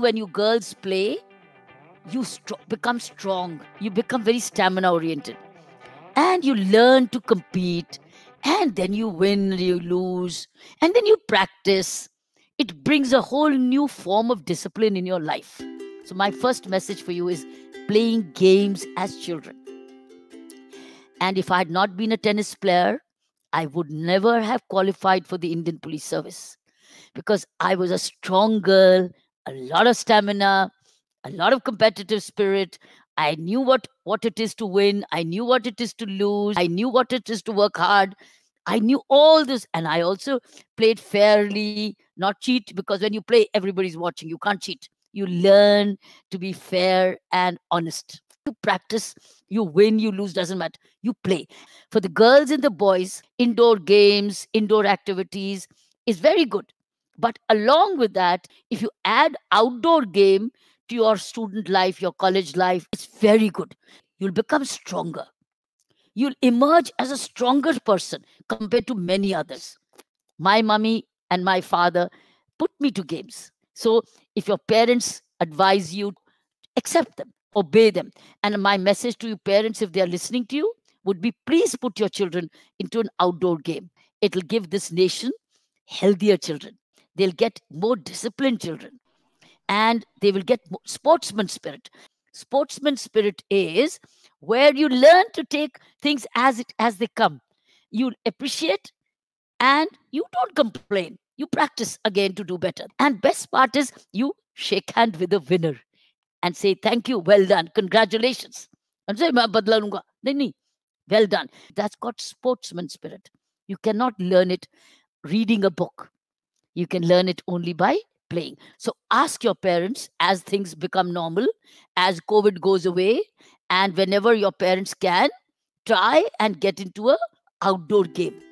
when you girls play, you st- become strong, you become very stamina oriented, and you learn to compete, and then you win, you lose, and then you practice. It brings a whole new form of discipline in your life. So, my first message for you is playing games as children. And if I had not been a tennis player, I would never have qualified for the Indian Police Service because I was a strong girl a lot of stamina, a lot of competitive spirit. I knew what, what it is to win. I knew what it is to lose. I knew what it is to work hard. I knew all this. And I also played fairly, not cheat, because when you play, everybody's watching. You can't cheat. You learn to be fair and honest. You practice, you win, you lose, doesn't matter. You play. For the girls and the boys, indoor games, indoor activities is very good but along with that, if you add outdoor game to your student life, your college life, it's very good. You'll become stronger. You'll emerge as a stronger person compared to many others. My mummy and my father put me to games. So if your parents advise you, accept them, obey them. And my message to you parents, if they are listening to you, would be please put your children into an outdoor game. It'll give this nation healthier children. They'll get more disciplined children and they will get sportsman spirit. Sportsman spirit is where you learn to take things as it as they come. You appreciate and you don't complain. You practice again to do better. And best part is you shake hand with the winner and say thank you, well done, congratulations. And say well done. That's got sportsman spirit. You cannot learn it reading a book. You can learn it only by playing. So ask your parents as things become normal, as COVID goes away, and whenever your parents can, try and get into a outdoor game.